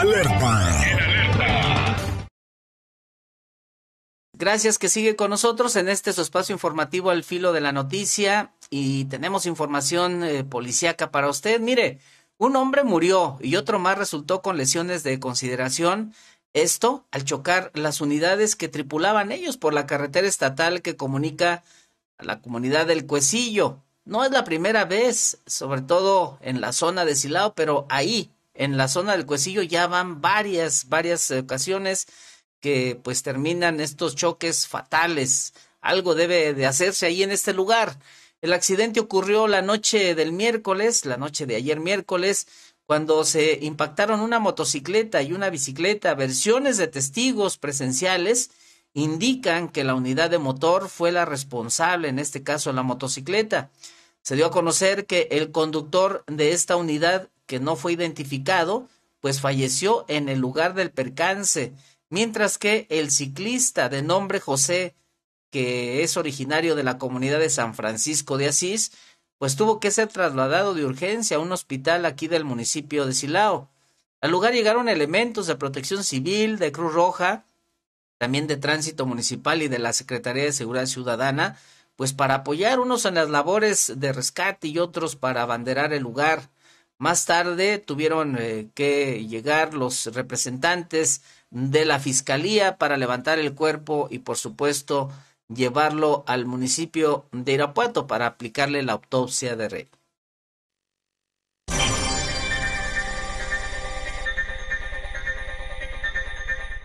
alerta. Gracias que sigue con nosotros en este su espacio informativo al filo de la noticia y tenemos información eh, policíaca para usted. Mire, un hombre murió y otro más resultó con lesiones de consideración. Esto al chocar las unidades que tripulaban ellos por la carretera estatal que comunica a la comunidad del Cuecillo. No es la primera vez, sobre todo en la zona de Silao, pero ahí en la zona del cuecillo ya van varias, varias ocasiones que pues terminan estos choques fatales. Algo debe de hacerse ahí en este lugar. El accidente ocurrió la noche del miércoles, la noche de ayer miércoles, cuando se impactaron una motocicleta y una bicicleta. Versiones de testigos presenciales indican que la unidad de motor fue la responsable, en este caso la motocicleta. Se dio a conocer que el conductor de esta unidad que no fue identificado, pues falleció en el lugar del percance, mientras que el ciclista de nombre José, que es originario de la comunidad de San Francisco de Asís, pues tuvo que ser trasladado de urgencia a un hospital aquí del municipio de Silao. Al lugar llegaron elementos de protección civil, de Cruz Roja, también de tránsito municipal y de la Secretaría de Seguridad Ciudadana, pues para apoyar unos en las labores de rescate y otros para abanderar el lugar. Más tarde tuvieron eh, que llegar los representantes de la Fiscalía para levantar el cuerpo y por supuesto llevarlo al municipio de Irapuato para aplicarle la autopsia de rey.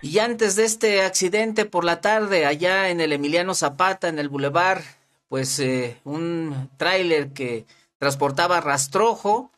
Y antes de este accidente por la tarde, allá en el Emiliano Zapata, en el Boulevard, pues eh, un tráiler que transportaba rastrojo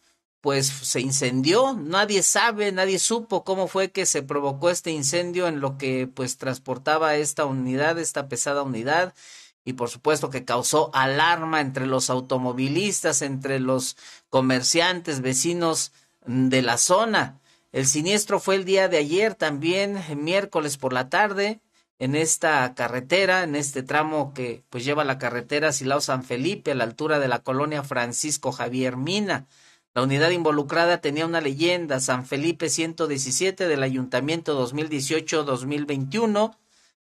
pues se incendió, nadie sabe, nadie supo cómo fue que se provocó este incendio en lo que pues transportaba esta unidad, esta pesada unidad y por supuesto que causó alarma entre los automovilistas, entre los comerciantes, vecinos de la zona. El siniestro fue el día de ayer también, miércoles por la tarde, en esta carretera, en este tramo que pues lleva la carretera Silao San Felipe a la altura de la colonia Francisco Javier Mina. La unidad involucrada tenía una leyenda, San Felipe 117 del Ayuntamiento 2018-2021.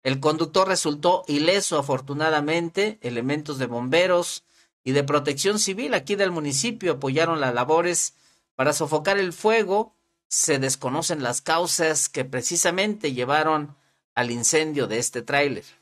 El conductor resultó ileso, afortunadamente. Elementos de bomberos y de protección civil aquí del municipio apoyaron las labores para sofocar el fuego. Se desconocen las causas que precisamente llevaron al incendio de este tráiler.